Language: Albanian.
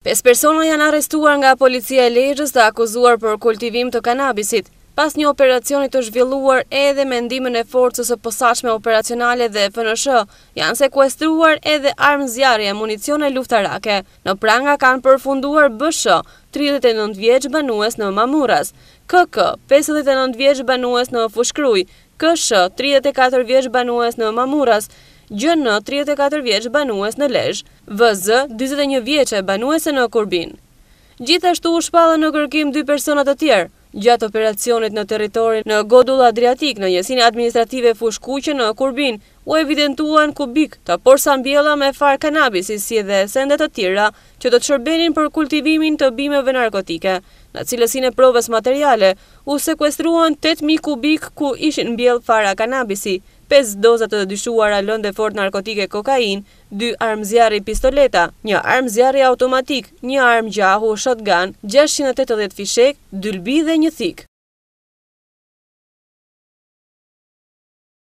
Pesë persona janë arrestuar nga policia e lejës të akuzuar për kultivim të kanabisit, pas një operacioni të zhvilluar edhe me ndimin e forcës e posashme operacionale dhe FNSH, janë sekuestruar edhe armë zjarë e municione luftarake. Në pranga kanë përfunduar BSH, 39 vjeqë banues në Mamuras, KK, 59 vjeqë banues në Fushkruj, KSH, 34 vjeqë banues në Mamuras, gjënë në 34 vjeqë banues në Lezhë, vëzë 21 vjeqë banuese në Kurbin. Gjithashtu u shpallën në kërkim dy personat të tjerë, gjatë operacionit në teritorin në Godull Adriatik në njësinë administrative fushkuqe në Kurbin, u evidentuan kubik të porsa mbjela me farë kanabis i si dhe sendet të tjera që të qërbenin për kultivimin të bimeve narkotike. Në cilësin e provës materiale, u sekuestruan 8.000 kubik ku ishin mbjel fara kanabisi, 5 dozat të dyshuara lënde fort narkotike kokain, 2 armëzjarri pistoleta, 1 armëzjarri automatik, 1 armë gjahu shotgun, 680 fishek, 2 lbi dhe 1 thik.